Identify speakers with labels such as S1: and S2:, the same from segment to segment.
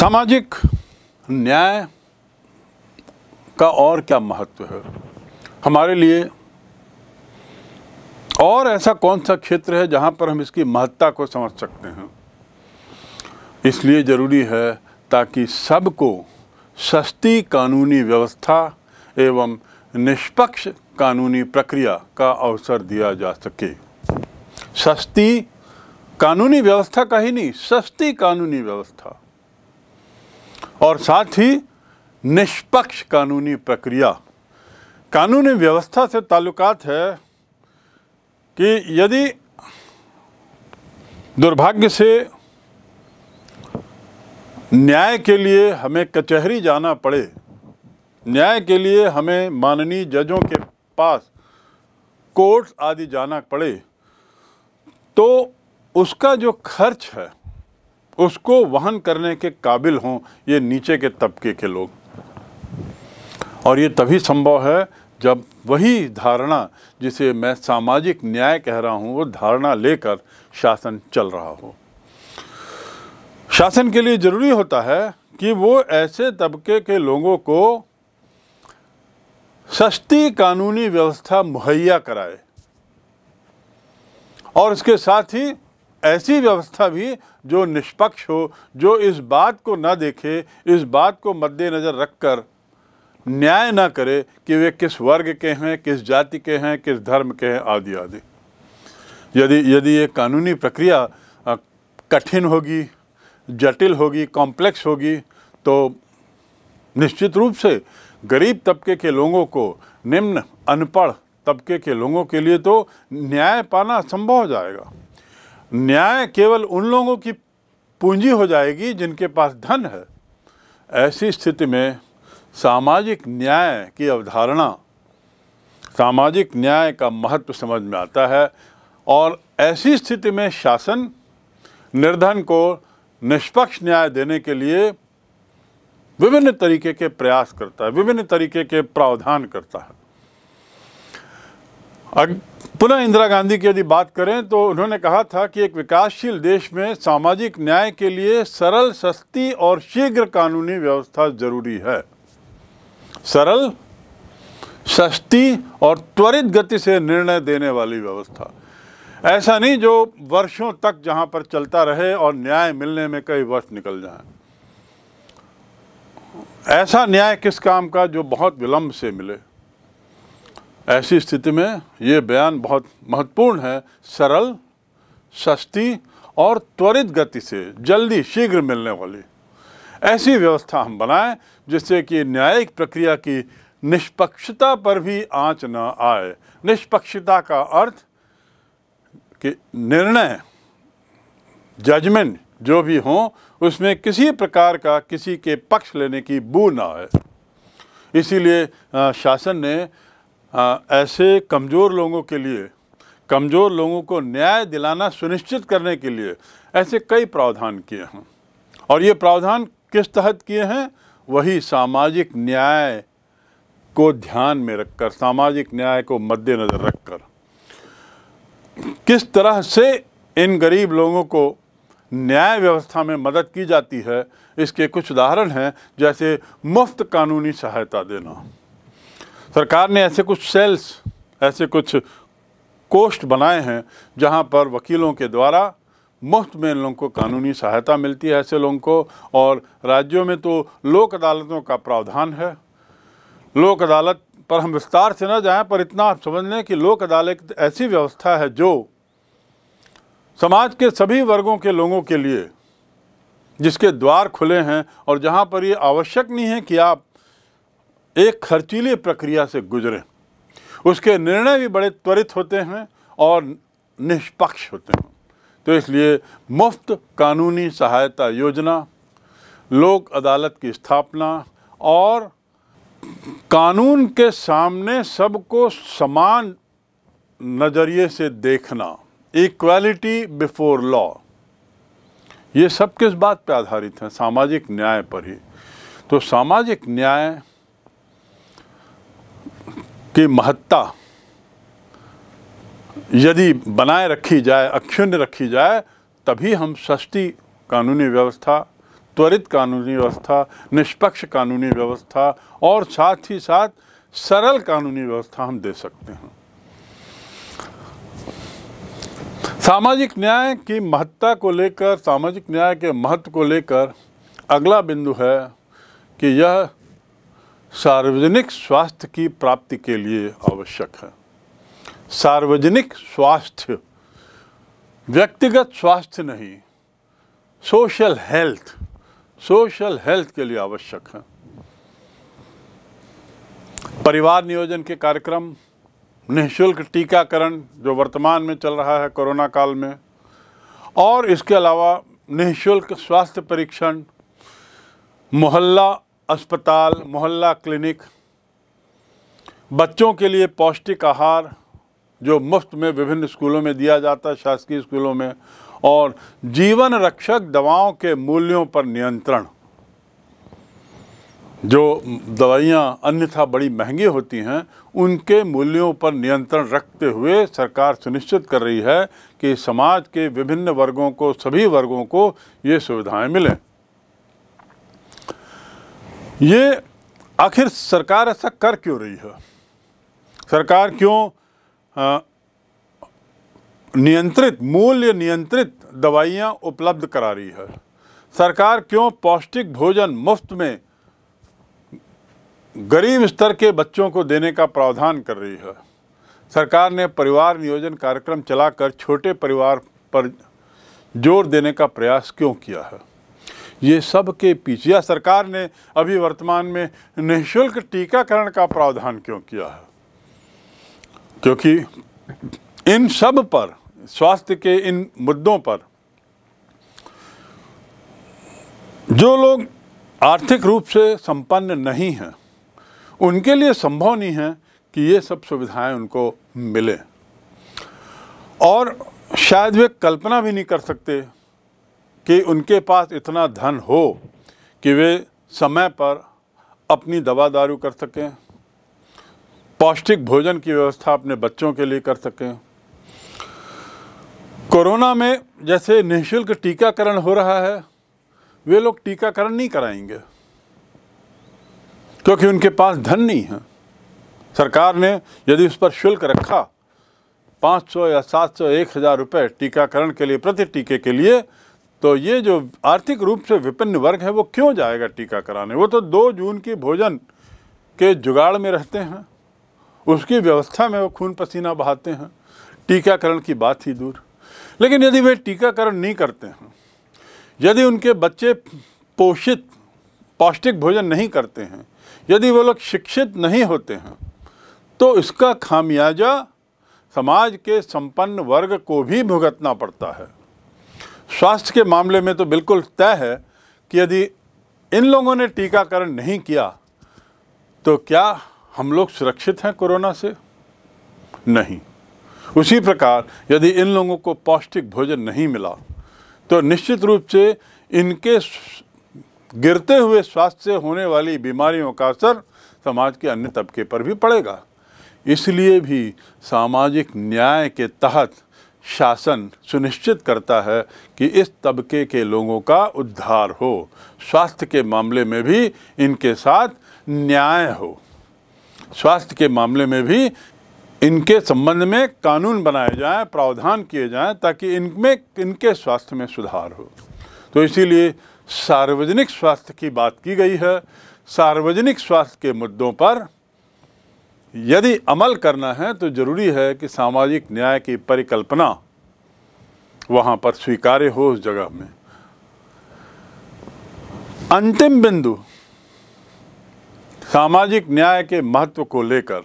S1: सामाजिक न्याय का और क्या महत्व है हमारे लिए और ऐसा कौन सा क्षेत्र है जहाँ पर हम इसकी महत्ता को समझ सकते हैं इसलिए ज़रूरी है ताकि सबको सस्ती कानूनी व्यवस्था एवं निष्पक्ष कानूनी प्रक्रिया का अवसर दिया जा सके सस्ती कानूनी व्यवस्था का ही नहीं सस्ती कानूनी व्यवस्था और साथ ही निष्पक्ष कानूनी प्रक्रिया कानूनी व्यवस्था से ताल्लुकात है कि यदि दुर्भाग्य से न्याय के लिए हमें कचहरी जाना पड़े न्याय के लिए हमें माननीय जजों के पास कोर्ट आदि जाना पड़े तो उसका जो खर्च है उसको वहन करने के काबिल हों ये नीचे के तबके के लोग और ये तभी संभव है जब वही धारणा जिसे मैं सामाजिक न्याय कह रहा हूँ वो धारणा लेकर शासन चल रहा हो शासन के लिए ज़रूरी होता है कि वो ऐसे तबके के लोगों को सस्ती कानूनी व्यवस्था मुहैया कराए और इसके साथ ही ऐसी व्यवस्था भी जो निष्पक्ष हो जो इस बात को ना देखे इस बात को मद्देनज़र रख कर न्याय ना करे कि वे किस वर्ग के हैं किस जाति के हैं किस धर्म के हैं आदि आदि यदि यदि ये कानूनी प्रक्रिया कठिन होगी जटिल होगी कॉम्प्लेक्स होगी तो निश्चित रूप से गरीब तबके के लोगों को निम्न अनपढ़ तबके के लोगों के लिए तो न्याय पाना संभव हो जाएगा न्याय केवल उन लोगों की पूंजी हो जाएगी जिनके पास धन है ऐसी स्थिति में सामाजिक न्याय की अवधारणा सामाजिक न्याय का महत्व समझ में आता है और ऐसी स्थिति में शासन निर्धन को निष्पक्ष न्याय देने के लिए विभिन्न तरीके के प्रयास करता है विभिन्न तरीके के प्रावधान करता है पुनः इंदिरा गांधी की यदि बात करें तो उन्होंने कहा था कि एक विकासशील देश में सामाजिक न्याय के लिए सरल सस्ती और शीघ्र कानूनी व्यवस्था जरूरी है सरल सस्ती और त्वरित गति से निर्णय देने वाली व्यवस्था ऐसा नहीं जो वर्षों तक जहां पर चलता रहे और न्याय मिलने में कई वर्ष निकल जाए ऐसा न्याय किस काम का जो बहुत विलंब से मिले ऐसी स्थिति में ये बयान बहुत महत्वपूर्ण है सरल सस्ती और त्वरित गति से जल्दी शीघ्र मिलने वाली ऐसी व्यवस्था हम बनाएं जिससे कि न्यायिक प्रक्रिया की निष्पक्षता पर भी आंच न आए निष्पक्षता का अर्थ कि निर्णय जजमेंट जो भी हो उसमें किसी प्रकार का किसी के पक्ष लेने की बू ना आए इसीलिए शासन ने आ, ऐसे कमज़ोर लोगों के लिए कमज़ोर लोगों को न्याय दिलाना सुनिश्चित करने के लिए ऐसे कई प्रावधान किए हैं और ये प्रावधान किस तहत किए हैं वही सामाजिक न्याय को ध्यान में रखकर सामाजिक न्याय को मद्देनज़र रखकर किस तरह से इन गरीब लोगों को न्याय व्यवस्था में मदद की जाती है इसके कुछ उदाहरण हैं जैसे मुफ्त कानूनी सहायता देना सरकार ने ऐसे कुछ सेल्स ऐसे कुछ कोष्ट बनाए हैं जहां पर वकीलों के द्वारा मुफ्त में इन लोगों को कानूनी सहायता मिलती है ऐसे लोगों को और राज्यों में तो लोक अदालतों का प्रावधान है लोक अदालत पर हम विस्तार से न जाएं पर इतना आप समझ लें कि लोक अदालत ऐसी व्यवस्था है जो समाज के सभी वर्गों के लोगों के लिए जिसके द्वार खुले हैं और जहाँ पर ये आवश्यक नहीं है कि आप एक खर्चीली प्रक्रिया से गुजरें उसके निर्णय भी बड़े त्वरित होते हैं और निष्पक्ष होते हैं तो इसलिए मुफ्त कानूनी सहायता योजना लोक अदालत की स्थापना और कानून के सामने सबको समान नज़रिए से देखना इक्वालिटी बिफोर लॉ ये सब किस बात पर आधारित हैं सामाजिक न्याय पर ही तो सामाजिक न्याय की महत्ता यदि बनाए रखी जाए अक्षुण्य रखी जाए तभी हम सस्ती कानूनी व्यवस्था त्वरित कानूनी व्यवस्था निष्पक्ष कानूनी व्यवस्था और साथ ही साथ सरल कानूनी व्यवस्था हम दे सकते हैं सामाजिक न्याय की महत्ता को लेकर सामाजिक न्याय के महत्व को लेकर अगला बिंदु है कि यह सार्वजनिक स्वास्थ्य की प्राप्ति के लिए आवश्यक है सार्वजनिक स्वास्थ्य व्यक्तिगत स्वास्थ्य नहीं सोशल हेल्थ सोशल हेल्थ के लिए आवश्यक है परिवार नियोजन के कार्यक्रम निःशुल्क टीकाकरण जो वर्तमान में चल रहा है कोरोना काल में और इसके अलावा निःशुल्क स्वास्थ्य परीक्षण मोहल्ला अस्पताल मोहल्ला क्लिनिक बच्चों के लिए पौष्टिक आहार जो मुफ्त में विभिन्न स्कूलों में दिया जाता है शासकीय स्कूलों में और जीवन रक्षक दवाओं के मूल्यों पर नियंत्रण जो दवाइयाँ अन्यथा बड़ी महंगी होती हैं उनके मूल्यों पर नियंत्रण रखते हुए सरकार सुनिश्चित कर रही है कि समाज के विभिन्न वर्गों को सभी वर्गों को ये सुविधाएं मिलें ये आखिर सरकार ऐसा कर क्यों रही है सरकार क्यों नियंत्रित मूल्य नियंत्रित दवाइयाँ उपलब्ध करा रही है सरकार क्यों पौष्टिक भोजन मुफ्त में गरीब स्तर के बच्चों को देने का प्रावधान कर रही है सरकार ने परिवार नियोजन कार्यक्रम चलाकर छोटे परिवार पर जोर देने का प्रयास क्यों किया है ये सब के पीछे या सरकार ने अभी वर्तमान में निःशुल्क टीकाकरण का प्रावधान क्यों किया है क्योंकि इन सब पर स्वास्थ्य के इन मुद्दों पर जो लोग आर्थिक रूप से संपन्न नहीं हैं उनके लिए संभव नहीं है कि ये सब सुविधाएं उनको मिले और शायद वे कल्पना भी नहीं कर सकते कि उनके पास इतना धन हो कि वे समय पर अपनी दवा दारू कर सकें पौष्टिक भोजन की व्यवस्था अपने बच्चों के लिए कर सकें कोरोना में जैसे निःशुल्क टीकाकरण हो रहा है वे लोग टीकाकरण नहीं कराएंगे क्योंकि उनके पास धन नहीं है सरकार ने यदि उस पर शुल्क रखा 500 या 700 एक हज़ार रुपये टीकाकरण के लिए प्रति टीके के लिए तो ये जो आर्थिक रूप से विपन्न वर्ग है वो क्यों जाएगा टीका कराने वो तो दो जून की भोजन के जुगाड़ में रहते हैं उसकी व्यवस्था में वो खून पसीना बहाते हैं टीकाकरण की बात ही दूर लेकिन यदि वे टीकाकरण नहीं करते हैं यदि उनके बच्चे पोषित पौष्टिक भोजन नहीं करते हैं यदि वो लोग शिक्षित नहीं होते हैं तो इसका खामियाजा समाज के संपन्न वर्ग को भी भुगतना पड़ता है स्वास्थ्य के मामले में तो बिल्कुल तय है कि यदि इन लोगों ने टीकाकरण नहीं किया तो क्या हम लोग सुरक्षित हैं कोरोना से नहीं उसी प्रकार यदि इन लोगों को पौष्टिक भोजन नहीं मिला तो निश्चित रूप से इनके गिरते हुए स्वास्थ्य से होने वाली बीमारियों का असर समाज के अन्य तबके पर भी पड़ेगा इसलिए भी सामाजिक न्याय के तहत शासन सुनिश्चित करता है कि इस तबके के लोगों का उद्धार हो स्वास्थ्य के मामले में भी इनके साथ न्याय हो स्वास्थ्य के मामले में भी इनके संबंध में कानून बनाए जाएं प्रावधान किए जाएं ताकि इनमें इनके स्वास्थ्य में सुधार हो तो इसीलिए सार्वजनिक स्वास्थ्य की बात की गई है सार्वजनिक स्वास्थ्य के मुद्दों पर यदि अमल करना है तो ज़रूरी है कि सामाजिक न्याय की परिकल्पना वहां पर स्वीकार्य हो उस जगह में अंतिम बिंदु सामाजिक न्याय के महत्व को लेकर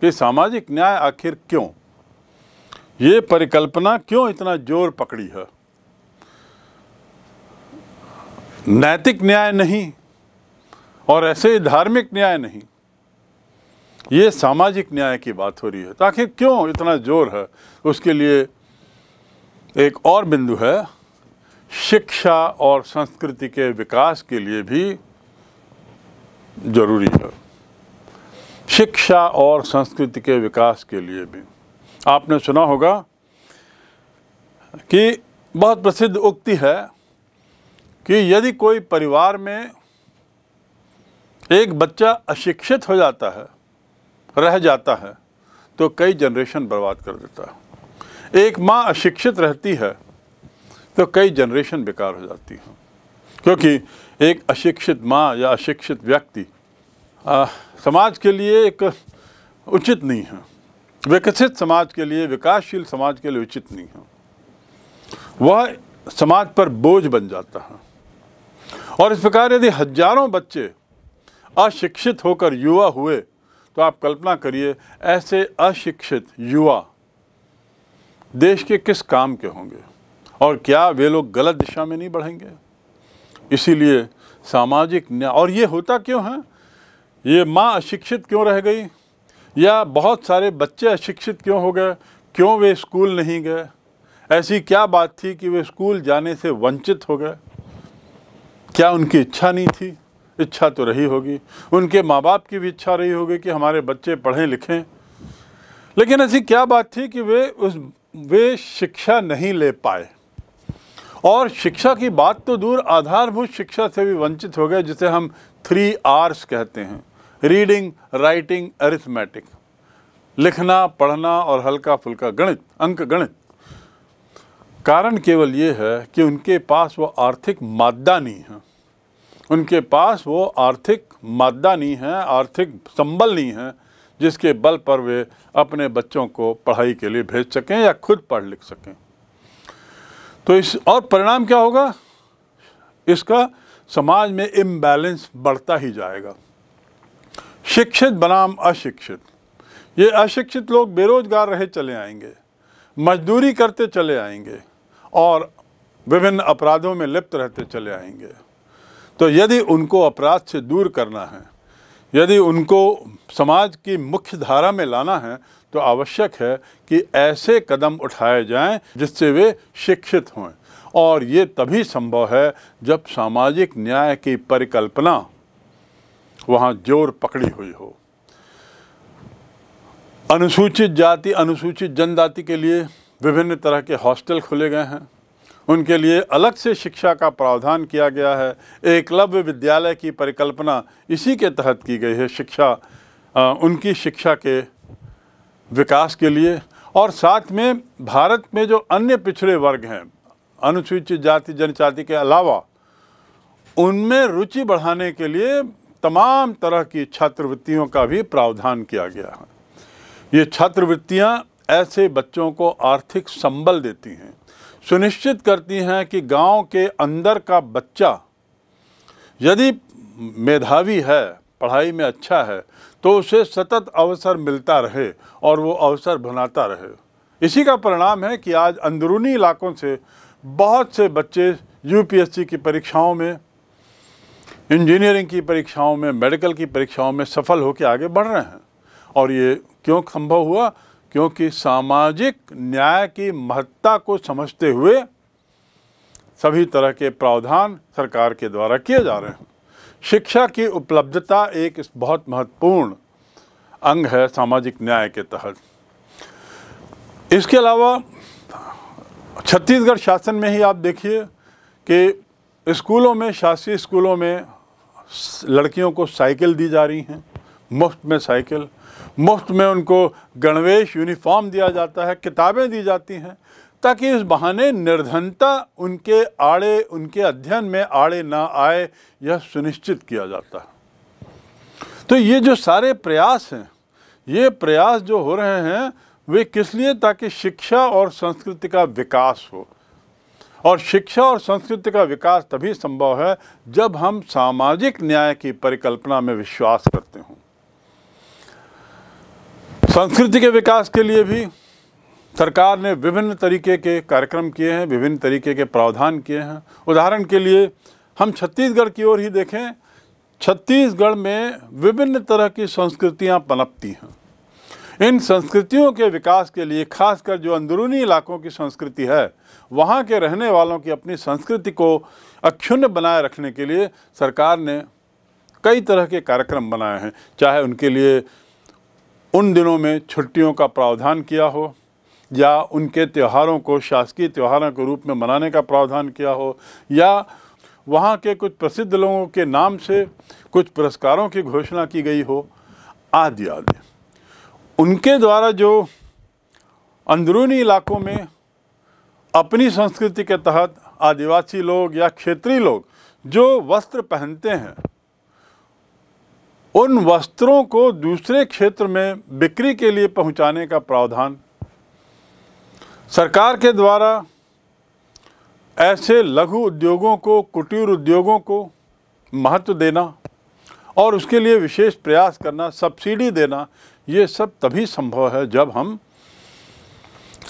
S1: कि सामाजिक न्याय आखिर क्यों ये परिकल्पना क्यों इतना जोर पकड़ी है नैतिक न्याय नहीं और ऐसे धार्मिक न्याय नहीं ये सामाजिक न्याय की बात हो रही है ताकि क्यों इतना जोर है उसके लिए एक और बिंदु है शिक्षा और संस्कृति के विकास के लिए भी जरूरी है शिक्षा और संस्कृति के विकास के लिए भी आपने सुना होगा कि बहुत प्रसिद्ध उक्ति है कि यदि कोई परिवार में एक बच्चा अशिक्षित हो जाता है रह जाता है तो कई जनरेशन बर्बाद कर देता है एक माँ अशिक्षित रहती है तो कई जनरेशन बेकार हो जाती है क्योंकि एक अशिक्षित माँ या अशिक्षित व्यक्ति आ, समाज के लिए एक उचित नहीं है विकसित समाज के लिए विकासशील समाज के लिए उचित नहीं है वह समाज पर बोझ बन जाता है और इस प्रकार यदि हजारों बच्चे अशिक्षित होकर युवा हुए तो आप कल्पना करिए ऐसे अशिक्षित युवा देश के किस काम के होंगे और क्या वे लोग गलत दिशा में नहीं बढ़ेंगे इसीलिए सामाजिक न्याय और ये होता क्यों है ये माँ अशिक्षित क्यों रह गई या बहुत सारे बच्चे अशिक्षित क्यों हो गए क्यों वे स्कूल नहीं गए ऐसी क्या बात थी कि वे स्कूल जाने से वंचित हो गए क्या उनकी इच्छा नहीं थी इच्छा तो रही होगी उनके माँ बाप की भी इच्छा रही होगी कि हमारे बच्चे पढ़ें लिखें लेकिन ऐसी क्या बात थी कि वे उस वे शिक्षा नहीं ले पाए और शिक्षा की बात तो दूर आधारभूत शिक्षा से भी वंचित हो गए जिसे हम थ्री आर्स कहते हैं रीडिंग राइटिंग अरिथमेटिक लिखना पढ़ना और हल्का फुल्का गणित अंक गणित कारण केवल ये है कि उनके पास वो आर्थिक मादा नहीं है उनके पास वो आर्थिक मादा नहीं है आर्थिक संबल नहीं है जिसके बल पर वे अपने बच्चों को पढ़ाई के लिए भेज सकें या खुद पढ़ लिख सकें तो इस और परिणाम क्या होगा इसका समाज में इम्बैलेंस बढ़ता ही जाएगा शिक्षित बनाम अशिक्षित ये अशिक्षित लोग बेरोजगार रहे चले आएंगे मजदूरी करते चले आएंगे और विभिन्न अपराधों में लिप्त रहते चले आएंगे तो यदि उनको अपराध से दूर करना है यदि उनको समाज की मुख्य धारा में लाना है तो आवश्यक है कि ऐसे कदम उठाए जाएं जिससे वे शिक्षित हों और ये तभी संभव है जब सामाजिक न्याय की परिकल्पना वहाँ जोर पकड़ी हुई हो अनुसूचित जाति अनुसूचित जनजाति के लिए विभिन्न तरह के हॉस्टल खुले गए हैं उनके लिए अलग से शिक्षा का प्रावधान किया गया है एकलव्य विद्यालय की परिकल्पना इसी के तहत की गई है शिक्षा आ, उनकी शिक्षा के विकास के लिए और साथ में भारत में जो अन्य पिछड़े वर्ग हैं अनुसूचित जाति जनजाति के अलावा उनमें रुचि बढ़ाने के लिए तमाम तरह की छात्रवृत्तियों का भी प्रावधान किया गया है ये छात्रवृत्तियाँ ऐसे बच्चों को आर्थिक संबल देती हैं सुनिश्चित करती हैं कि गांव के अंदर का बच्चा यदि मेधावी है पढ़ाई में अच्छा है तो उसे सतत अवसर मिलता रहे और वो अवसर बनाता रहे इसी का परिणाम है कि आज अंदरूनी इलाकों से बहुत से बच्चे यूपीएससी की परीक्षाओं में इंजीनियरिंग की परीक्षाओं में मेडिकल की परीक्षाओं में सफल होकर आगे बढ़ रहे हैं और ये क्यों संभव हुआ क्योंकि सामाजिक न्याय की महत्ता को समझते हुए सभी तरह के प्रावधान सरकार के द्वारा किए जा रहे हैं शिक्षा की उपलब्धता एक बहुत महत्वपूर्ण अंग है सामाजिक न्याय के तहत इसके अलावा छत्तीसगढ़ शासन में ही आप देखिए कि स्कूलों में शासकीय स्कूलों में लड़कियों को साइकिल दी जा रही हैं मुफ्त में साइकिल मुफ्त में उनको गणवेश यूनिफॉर्म दिया जाता है किताबें दी जाती हैं ताकि इस बहाने निर्धनता उनके आड़े उनके अध्ययन में आड़े ना आए यह सुनिश्चित किया जाता है तो ये जो सारे प्रयास हैं ये प्रयास जो हो रहे हैं वे किस लिए ताकि शिक्षा और संस्कृति का विकास हो और शिक्षा और संस्कृति का विकास तभी संभव है जब हम सामाजिक न्याय की परिकल्पना में विश्वास करते संस्कृति के विकास के लिए भी सरकार ने विभिन्न तरीके के कार्यक्रम किए हैं विभिन्न तरीके के प्रावधान किए हैं उदाहरण के लिए हम छत्तीसगढ़ की ओर ही देखें छत्तीसगढ़ में विभिन्न तरह की संस्कृतियां पनपती हैं इन संस्कृतियों के विकास के लिए खासकर जो अंदरूनी इलाकों की संस्कृति है वहाँ के रहने वालों की अपनी संस्कृति को अक्षुण्य बनाए रखने के लिए सरकार ने कई तरह के कार्यक्रम बनाए हैं चाहे उनके लिए उन दिनों में छुट्टियों का प्रावधान किया हो या उनके त्योहारों को शासकीय त्योहारों के रूप में मनाने का प्रावधान किया हो या वहाँ के कुछ प्रसिद्ध लोगों के नाम से कुछ पुरस्कारों की घोषणा की गई हो आदि आदि उनके द्वारा जो अंदरूनी इलाकों में अपनी संस्कृति के तहत आदिवासी लोग या क्षेत्रीय लोग जो वस्त्र पहनते हैं उन वस्त्रों को दूसरे क्षेत्र में बिक्री के लिए पहुंचाने का प्रावधान सरकार के द्वारा ऐसे लघु उद्योगों को कुटीर उद्योगों को महत्व देना और उसके लिए विशेष प्रयास करना सब्सिडी देना ये सब तभी संभव है जब हम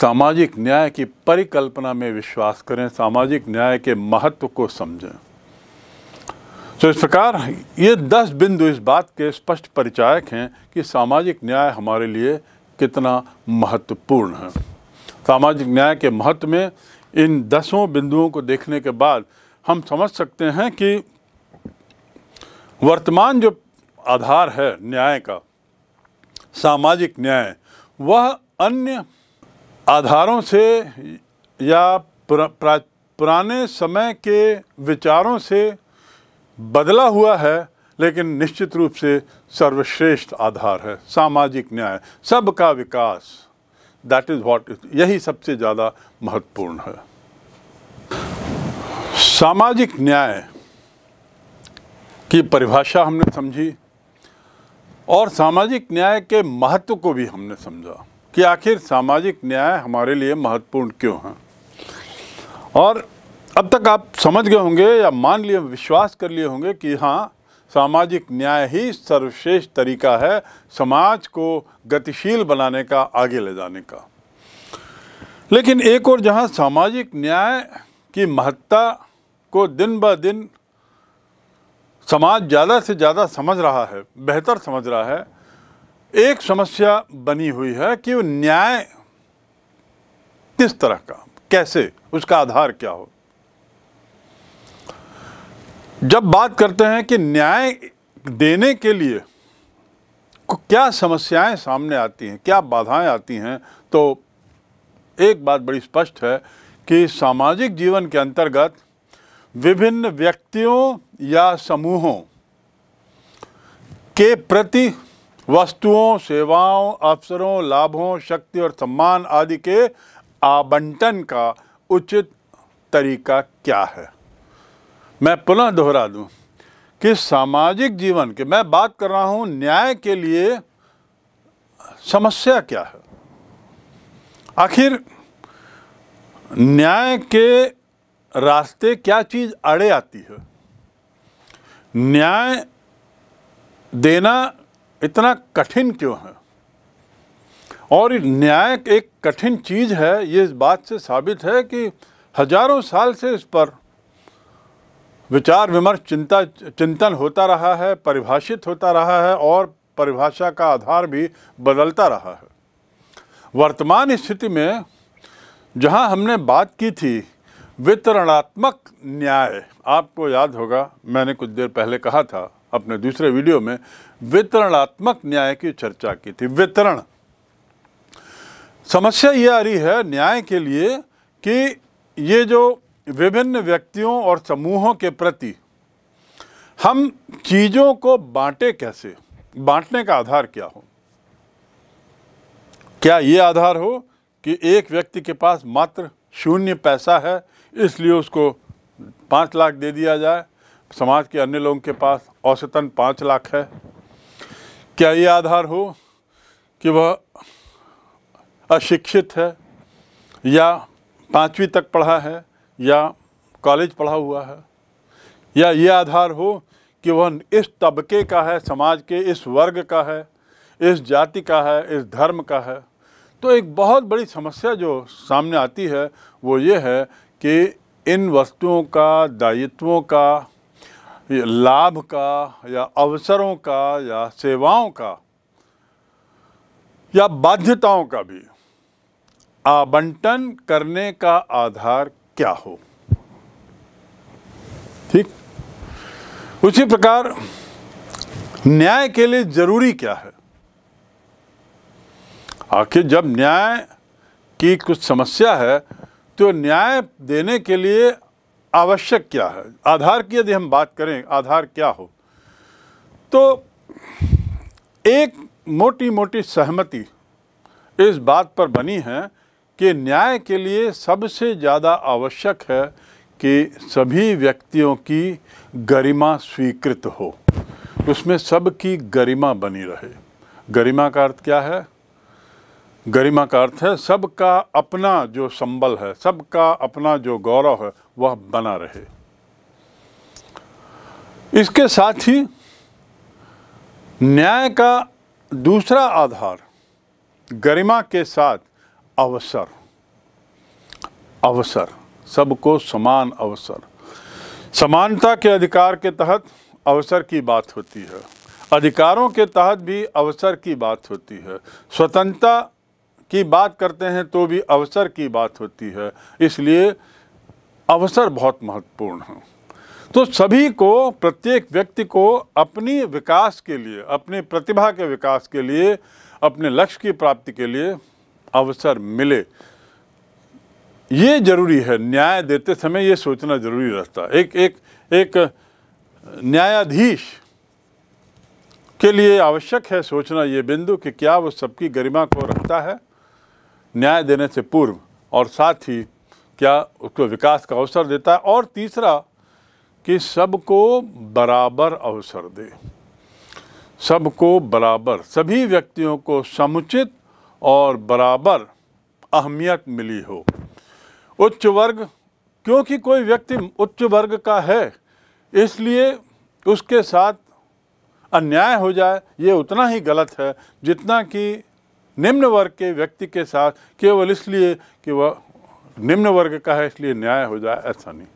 S1: सामाजिक न्याय की परिकल्पना में विश्वास करें सामाजिक न्याय के महत्व को समझें तो इस प्रकार ये दस बिंदु इस बात के स्पष्ट परिचायक हैं कि सामाजिक न्याय हमारे लिए कितना महत्वपूर्ण है सामाजिक न्याय के महत्व में इन दसों बिंदुओं को देखने के बाद हम समझ सकते हैं कि वर्तमान जो आधार है न्याय का सामाजिक न्याय वह अन्य आधारों से या पुराने समय के विचारों से बदला हुआ है लेकिन निश्चित रूप से सर्वश्रेष्ठ आधार है सामाजिक न्याय सबका विकास दैट इज़ वॉट यही सबसे ज़्यादा महत्वपूर्ण है सामाजिक न्याय की परिभाषा हमने समझी और सामाजिक न्याय के महत्व को भी हमने समझा कि आखिर सामाजिक न्याय हमारे लिए महत्वपूर्ण क्यों है और अब तक आप समझ गए होंगे या मान लिए विश्वास कर लिए होंगे कि हाँ सामाजिक न्याय ही सर्वश्रेष्ठ तरीका है समाज को गतिशील बनाने का आगे ले जाने का लेकिन एक और जहाँ सामाजिक न्याय की महत्ता को दिन ब दिन समाज ज़्यादा से ज़्यादा समझ रहा है बेहतर समझ रहा है एक समस्या बनी हुई है कि वो न्याय किस तरह का कैसे उसका आधार क्या हो जब बात करते हैं कि न्याय देने के लिए क्या समस्याएं सामने आती हैं क्या बाधाएं आती हैं तो एक बात बड़ी स्पष्ट है कि सामाजिक जीवन के अंतर्गत विभिन्न व्यक्तियों या समूहों के प्रति वस्तुओं सेवाओं अवसरों लाभों शक्ति और सम्मान आदि के आवंटन का उचित तरीका क्या है मैं पुनः दोहरा दूं कि सामाजिक जीवन के मैं बात कर रहा हूं न्याय के लिए समस्या क्या है आखिर न्याय के रास्ते क्या चीज़ अड़े आती है न्याय देना इतना कठिन क्यों है और न्याय एक कठिन चीज़ है ये इस बात से साबित है कि हजारों साल से इस पर विचार विमर्श चिंता चिंतन होता रहा है परिभाषित होता रहा है और परिभाषा का आधार भी बदलता रहा है वर्तमान स्थिति में जहां हमने बात की थी वितरणात्मक न्याय आपको याद होगा मैंने कुछ देर पहले कहा था अपने दूसरे वीडियो में वितरणात्मक न्याय की चर्चा की थी वितरण समस्या ये आ रही है न्याय के लिए कि ये जो विभिन्न व्यक्तियों और समूहों के प्रति हम चीज़ों को बांटे कैसे बांटने का आधार क्या हो क्या ये आधार हो कि एक व्यक्ति के पास मात्र शून्य पैसा है इसलिए उसको पाँच लाख दे दिया जाए समाज के अन्य लोगों के पास औसतन पाँच लाख है क्या ये आधार हो कि वह अशिक्षित है या पाँचवीं तक पढ़ा है या कॉलेज पढ़ा हुआ है या ये आधार हो कि वह इस तबके का है समाज के इस वर्ग का है इस जाति का है इस धर्म का है तो एक बहुत बड़ी समस्या जो सामने आती है वो ये है कि इन वस्तुओं का दायित्वों का लाभ का या अवसरों का या सेवाओं का या बाध्यताओं का भी आवंटन करने का आधार क्या हो ठीक उसी प्रकार न्याय के लिए जरूरी क्या है आखिर जब न्याय की कुछ समस्या है तो न्याय देने के लिए आवश्यक क्या है आधार की यदि हम बात करें आधार क्या हो तो एक मोटी मोटी सहमति इस बात पर बनी है कि न्याय के लिए सबसे ज़्यादा आवश्यक है कि सभी व्यक्तियों की गरिमा स्वीकृत हो उसमें सबकी गरिमा बनी रहे गरिमा का अर्थ क्या है गरिमा का अर्थ है सबका अपना जो संबल है सबका अपना जो गौरव है वह बना रहे इसके साथ ही न्याय का दूसरा आधार गरिमा के साथ अवसर अवसर सबको समान अवसर समानता के अधिकार के तहत अवसर की बात होती है अधिकारों के तहत भी अवसर की बात होती है स्वतंत्रता की बात करते हैं तो भी अवसर की बात होती है इसलिए अवसर बहुत महत्वपूर्ण है तो सभी को प्रत्येक व्यक्ति को अपनी विकास के लिए अपने प्रतिभा के विकास के लिए अपने लक्ष्य की प्राप्ति के लिए अवसर मिले ये जरूरी है न्याय देते समय ये सोचना जरूरी रहता है एक एक एक न्यायाधीश के लिए आवश्यक है सोचना ये बिंदु कि क्या वो सबकी गरिमा को रखता है न्याय देने से पूर्व और साथ ही क्या उसको विकास का अवसर देता है और तीसरा कि सबको बराबर अवसर दे सबको बराबर सभी व्यक्तियों को समुचित और बराबर अहमियत मिली हो उच्च वर्ग क्योंकि कोई व्यक्ति उच्च वर्ग का है इसलिए उसके साथ अन्याय हो जाए ये उतना ही गलत है जितना कि निम्न वर्ग के व्यक्ति के साथ केवल इसलिए कि वह निम्न वर्ग का है इसलिए न्याय हो जाए ऐसा नहीं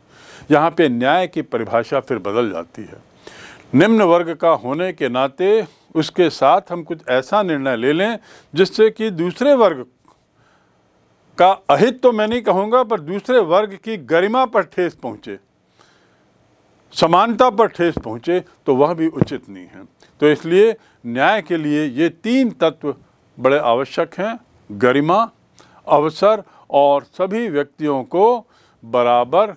S1: यहाँ पे न्याय की परिभाषा फिर बदल जाती है निम्न वर्ग का होने के नाते उसके साथ हम कुछ ऐसा निर्णय ले लें जिससे कि दूसरे वर्ग का अहित तो मैं नहीं कहूँगा पर दूसरे वर्ग की गरिमा पर ठेस पहुँचे समानता पर ठेस पहुँचे तो वह भी उचित नहीं है तो इसलिए न्याय के लिए ये तीन तत्व बड़े आवश्यक हैं गरिमा अवसर और सभी व्यक्तियों को बराबर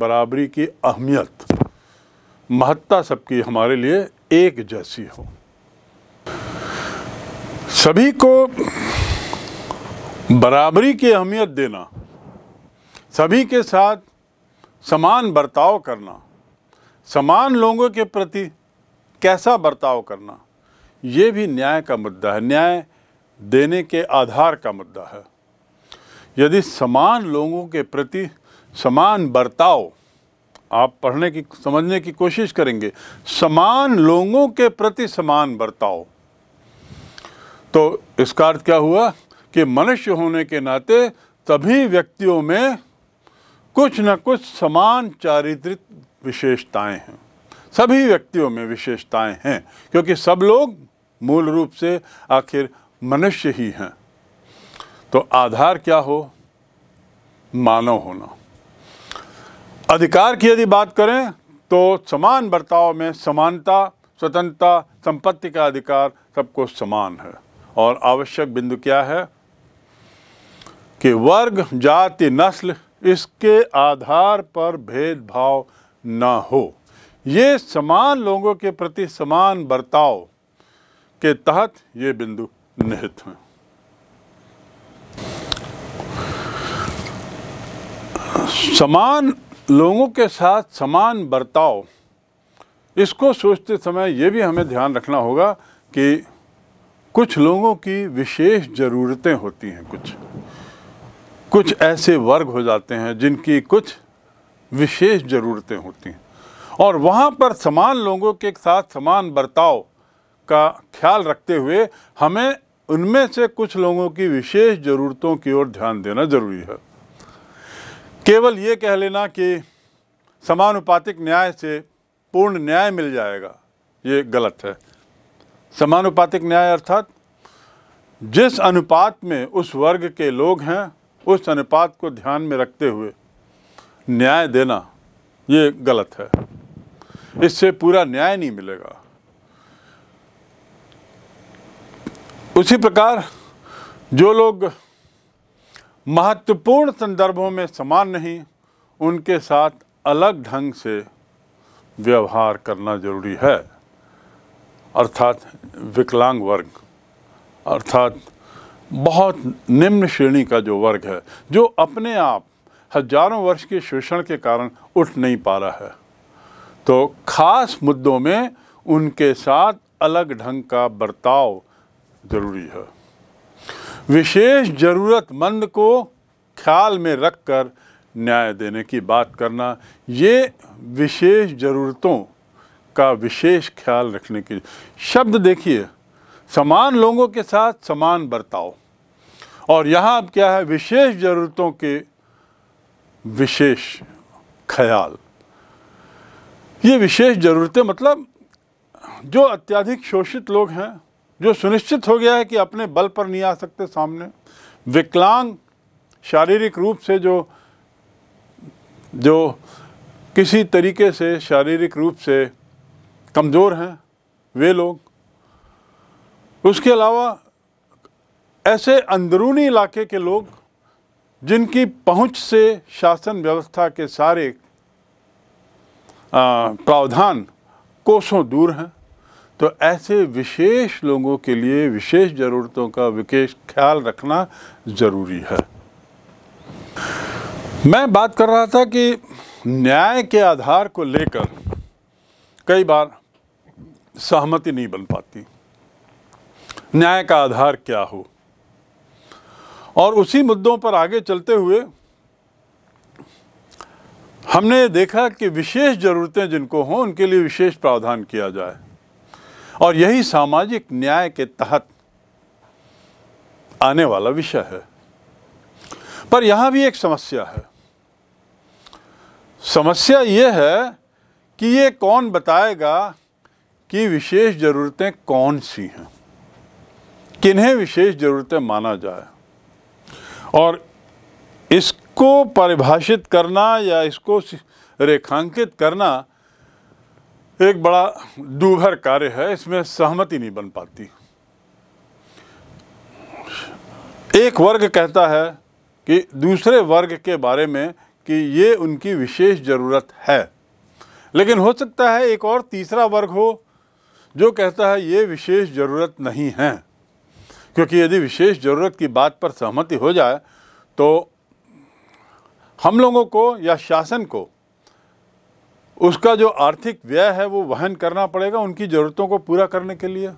S1: बराबरी की अहमियत महत्ता सबकी हमारे लिए एक जैसी हो सभी को बराबरी की अहमियत देना सभी के साथ समान बर्ताव करना समान लोगों के प्रति कैसा बर्ताव करना ये भी न्याय का मुद्दा है न्याय देने के आधार का मुद्दा है यदि समान लोगों के प्रति समान बर्ताव आप पढ़ने की समझने की कोशिश करेंगे समान लोगों के प्रति समान बर्ताव तो इसका अर्थ क्या हुआ कि मनुष्य होने के नाते सभी व्यक्तियों में कुछ न कुछ समान चारित्रिक विशेषताएं हैं सभी व्यक्तियों में विशेषताएं हैं क्योंकि सब लोग मूल रूप से आखिर मनुष्य ही हैं तो आधार क्या हो मानव होना अधिकार की यदि बात करें तो समान बर्ताव में समानता स्वतंत्रता संपत्ति का अधिकार सबको समान है और आवश्यक बिंदु क्या है कि वर्ग जाति नस्ल इसके आधार पर भेदभाव ना हो ये समान लोगों के प्रति समान बर्ताव के तहत ये बिंदु निहित हैं समान लोगों के साथ समान बर्ताव इसको सोचते समय ये भी हमें ध्यान रखना होगा कि कुछ लोगों की विशेष ज़रूरतें होती हैं कुछ कुछ ऐसे वर्ग हो जाते हैं जिनकी कुछ विशेष ज़रूरतें होती हैं और वहाँ पर समान लोगों के साथ समान बर्ताव का ख्याल रखते हुए हमें उनमें से कुछ लोगों की विशेष ज़रूरतों की ओर ध्यान देना ज़रूरी है केवल ये कह लेना कि समानुपातिक न्याय से पूर्ण न्याय मिल जाएगा ये गलत है समानुपातिक न्याय अर्थात जिस अनुपात में उस वर्ग के लोग हैं उस अनुपात को ध्यान में रखते हुए न्याय देना ये गलत है इससे पूरा न्याय नहीं मिलेगा उसी प्रकार जो लोग महत्वपूर्ण संदर्भों में समान नहीं उनके साथ अलग ढंग से व्यवहार करना जरूरी है अर्थात विकलांग वर्ग अर्थात बहुत निम्न श्रेणी का जो वर्ग है जो अपने आप हजारों वर्ष के शोषण के कारण उठ नहीं पा रहा है तो खास मुद्दों में उनके साथ अलग ढंग का बर्ताव ज़रूरी है विशेष ज़रूरतमंद को ख्याल में रख कर न्याय देने की बात करना ये विशेष ज़रूरतों का विशेष ख्याल रखने की शब्द देखिए समान लोगों के साथ समान बर्ताव और यहाँ अब क्या है विशेष ज़रूरतों के विशेष ख्याल ये विशेष ज़रूरतें मतलब जो अत्याधिक शोषित लोग हैं जो सुनिश्चित हो गया है कि अपने बल पर नहीं आ सकते सामने विकलांग शारीरिक रूप से जो जो किसी तरीके से शारीरिक रूप से कमज़ोर हैं वे लोग उसके अलावा ऐसे अंदरूनी इलाके के लोग जिनकी पहुंच से शासन व्यवस्था के सारे प्रावधान कोसों दूर हैं तो ऐसे विशेष लोगों के लिए विशेष ज़रूरतों का विशेष ख्याल रखना ज़रूरी है मैं बात कर रहा था कि न्याय के आधार को लेकर कई बार सहमति नहीं बन पाती न्याय का आधार क्या हो और उसी मुद्दों पर आगे चलते हुए हमने देखा कि विशेष ज़रूरतें जिनको हों उनके लिए विशेष प्रावधान किया जाए और यही सामाजिक न्याय के तहत आने वाला विषय है पर यहां भी एक समस्या है समस्या यह है कि ये कौन बताएगा कि विशेष ज़रूरतें कौन सी हैं किन्हें विशेष ज़रूरतें माना जाए और इसको परिभाषित करना या इसको रेखांकित करना एक बड़ा दूभर कार्य है इसमें सहमति नहीं बन पाती एक वर्ग कहता है कि दूसरे वर्ग के बारे में कि ये उनकी विशेष ज़रूरत है लेकिन हो सकता है एक और तीसरा वर्ग हो जो कहता है ये विशेष ज़रूरत नहीं है क्योंकि यदि विशेष ज़रूरत की बात पर सहमति हो जाए तो हम लोगों को या शासन को उसका जो आर्थिक व्यय है वो वहन करना पड़ेगा उनकी ज़रूरतों को पूरा करने के लिए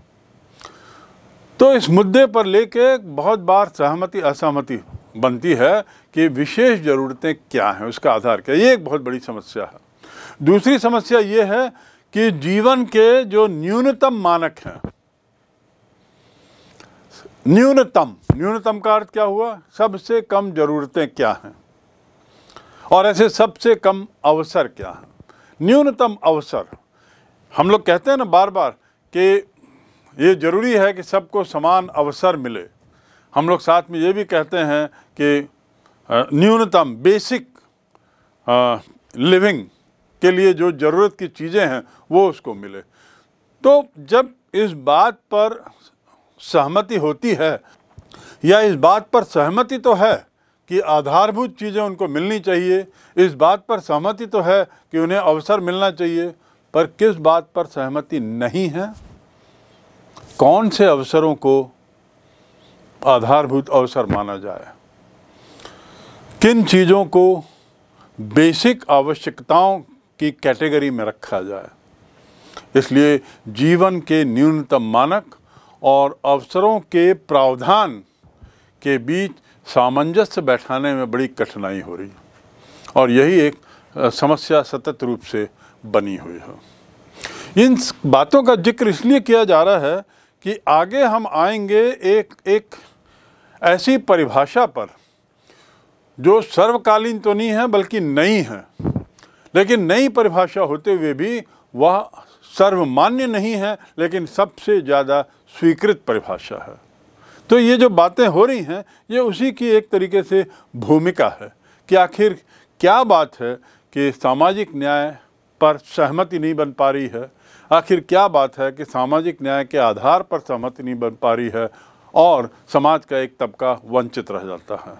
S1: तो इस मुद्दे पर लेके बहुत बार सहमति असहमति बनती है कि विशेष ज़रूरतें क्या हैं उसका आधार क्या ये एक बहुत बड़ी समस्या है दूसरी समस्या ये है कि जीवन के जो न्यूनतम मानक हैं न्यूनतम न्यूनतम का अर्थ क्या हुआ सबसे कम ज़रूरतें क्या हैं और ऐसे सबसे कम अवसर क्या हैं न्यूनतम अवसर हम लोग कहते हैं ना बार बार कि ये ज़रूरी है कि सबको समान अवसर मिले हम लोग साथ में ये भी कहते हैं कि न्यूनतम बेसिक लिविंग के लिए जो ज़रूरत की चीज़ें हैं वो उसको मिले तो जब इस बात पर सहमति होती है या इस बात पर सहमति तो है कि आधारभूत चीज़ें उनको मिलनी चाहिए इस बात पर सहमति तो है कि उन्हें अवसर मिलना चाहिए पर किस बात पर सहमति नहीं है कौन से अवसरों को आधारभूत अवसर माना जाए किन चीज़ों को बेसिक आवश्यकताओं की कैटेगरी में रखा जाए इसलिए जीवन के न्यूनतम मानक और अवसरों के प्रावधान के बीच सामंजस्य बैठाने में बड़ी कठिनाई हो रही और यही एक समस्या सतत रूप से बनी हुई है इन बातों का जिक्र इसलिए किया जा रहा है कि आगे हम आएंगे एक एक ऐसी परिभाषा पर जो सर्वकालीन तो नहीं है बल्कि नई है लेकिन नई परिभाषा होते हुए भी वह सर्वमान्य नहीं है लेकिन सबसे ज़्यादा स्वीकृत परिभाषा है तो ये जो बातें हो रही हैं ये उसी की एक तरीके से भूमिका है कि आखिर क्या बात है कि सामाजिक न्याय पर सहमति नहीं बन पा रही है आखिर क्या बात है कि सामाजिक न्याय के आधार पर सहमति नहीं बन पा रही है और समाज का एक तबका वंचित रह जाता है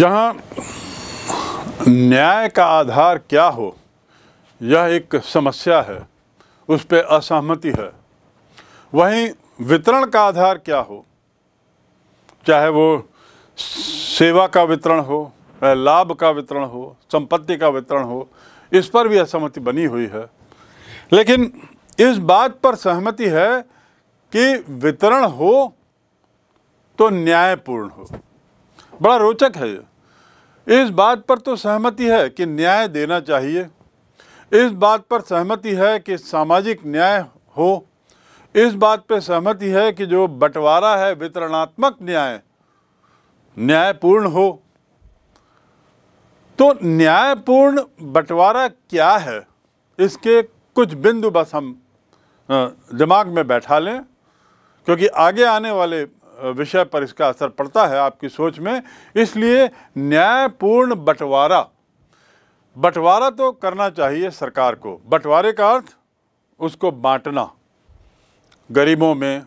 S1: जहाँ न्याय का आधार क्या हो यह एक समस्या है उस पर असहमति है वहीं वितरण का आधार क्या हो चाहे वो सेवा का वितरण हो लाभ का वितरण हो संपत्ति का वितरण हो इस पर भी असहमति बनी हुई है लेकिन इस बात पर सहमति है कि वितरण हो तो न्यायपूर्ण हो बड़ा रोचक है ये इस बात पर तो सहमति है कि न्याय देना चाहिए इस बात पर सहमति है कि सामाजिक न्याय हो इस बात पर सहमति है कि जो बंटवारा है वितरणात्मक न्याय न्यायपूर्ण हो तो न्यायपूर्ण बंटवारा क्या है इसके कुछ बिंदु बस हम दिमाग में बैठा लें क्योंकि आगे आने वाले विषय पर इसका असर पड़ता है आपकी सोच में इसलिए न्यायपूर्ण बंटवारा बंटवारा तो करना चाहिए सरकार को बंटवारे का अर्थ उसको बांटना गरीबों में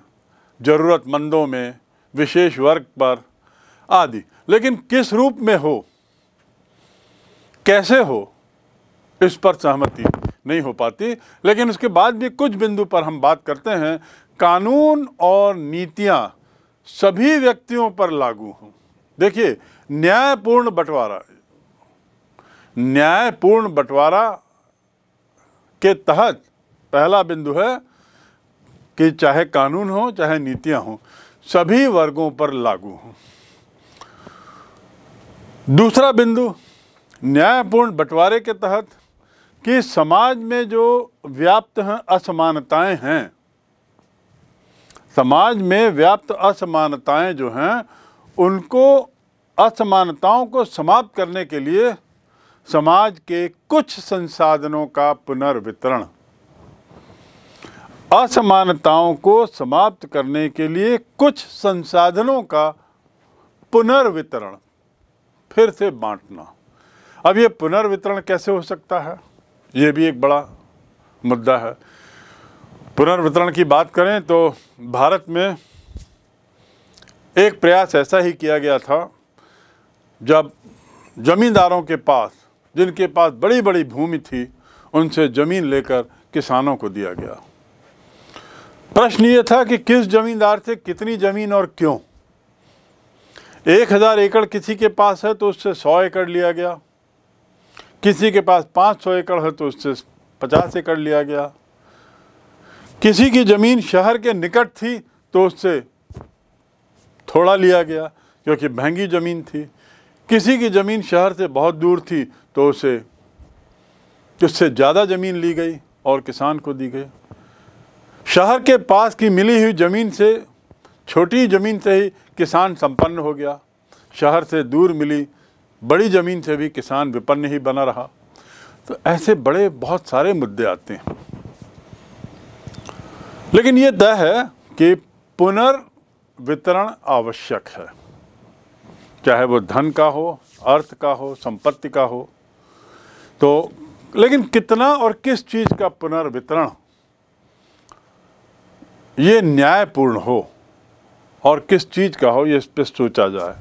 S1: ज़रूरतमंदों में विशेष वर्ग पर आदि लेकिन किस रूप में हो कैसे हो इस पर सहमति नहीं हो पाती लेकिन उसके बाद भी कुछ बिंदु पर हम बात करते हैं कानून और नीतियाँ सभी व्यक्तियों पर लागू हो देखिए न्यायपूर्ण बंटवारा न्यायपूर्ण बंटवारा के तहत पहला बिंदु है कि चाहे कानून हो चाहे नीतियां हों सभी वर्गों पर लागू हो दूसरा बिंदु न्यायपूर्ण बंटवारे के तहत कि समाज में जो व्याप्त हैं असमानताएं हैं समाज में व्याप्त असमानताएं जो हैं उनको असमानताओं को समाप्त करने के लिए समाज के कुछ संसाधनों का पुनर्वितरण असमानताओं को समाप्त करने के लिए कुछ संसाधनों का पुनर्वितरण फिर से बांटना अब ये पुनर्वितरण कैसे हो सकता है ये भी एक बड़ा मुद्दा है पुनर्वितरण की बात करें तो भारत में एक प्रयास ऐसा ही किया गया था जब जमींदारों के पास जिनके पास बड़ी बड़ी भूमि थी उनसे ज़मीन लेकर किसानों को दिया गया प्रश्न ये था कि किस ज़मींदार से कितनी ज़मीन और क्यों एक हज़ार एकड़ किसी के पास है तो उससे सौ एकड़ लिया गया किसी के पास पाँच सौ एकड़ है तो उससे पचास एकड़ लिया गया किसी की ज़मीन शहर के निकट थी तो उससे थोड़ा लिया गया क्योंकि महंगी ज़मीन थी किसी की ज़मीन शहर से बहुत दूर थी तो उसे उससे ज़्यादा ज़मीन ली गई और किसान को दी गई शहर के पास की मिली हुई ज़मीन से छोटी ज़मीन से ही किसान संपन्न हो गया शहर से दूर मिली बड़ी ज़मीन से भी किसान विपन्न ही बना रहा तो ऐसे बड़े बहुत सारे मुद्दे आते हैं लेकिन ये तय है कि पुनर्वितरण आवश्यक है चाहे वो धन का हो अर्थ का हो संपत्ति का हो तो लेकिन कितना और किस चीज़ का पुनर्वितरण ये न्यायपूर्ण हो और किस चीज़ का हो ये इस पर सोचा जाए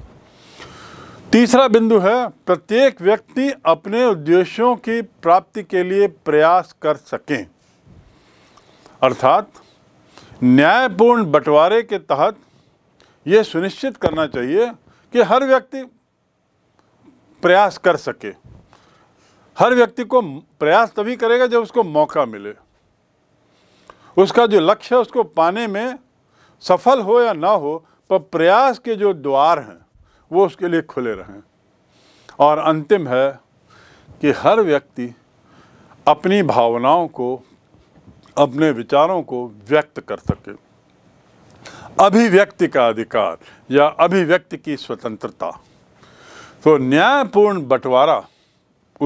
S1: तीसरा बिंदु है प्रत्येक व्यक्ति अपने उद्देश्यों की प्राप्ति के लिए प्रयास कर सकें अर्थात न्यायपूर्ण बंटवारे के तहत ये सुनिश्चित करना चाहिए कि हर व्यक्ति प्रयास कर सके हर व्यक्ति को प्रयास तभी करेगा जब उसको मौका मिले उसका जो लक्ष्य है उसको पाने में सफल हो या ना हो पर प्रयास के जो द्वार हैं वो उसके लिए खुले रहें और अंतिम है कि हर व्यक्ति अपनी भावनाओं को अपने विचारों को व्यक्त कर सके अभिव्यक्ति का अधिकार या अभिव्यक्ति की स्वतंत्रता तो न्यायपूर्ण बंटवारा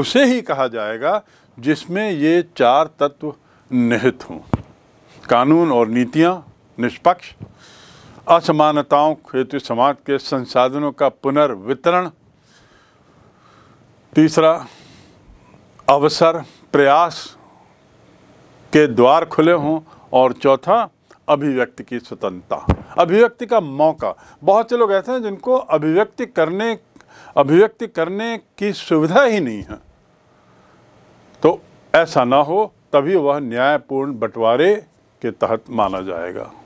S1: उसे ही कहा जाएगा जिसमें ये चार तत्व निहित हों कानून और नीतियाँ निष्पक्ष असमानताओं हेतु समाज के संसाधनों का पुनर्वितरण तीसरा अवसर प्रयास के द्वार खुले हों और चौथा अभिव्यक्ति की स्वतंत्रता अभिव्यक्ति का मौका बहुत से लोग ऐसे हैं जिनको अभिव्यक्ति करने अभिव्यक्ति करने की सुविधा ही नहीं है तो ऐसा ना हो तभी वह न्यायपूर्ण बंटवारे के तहत माना जाएगा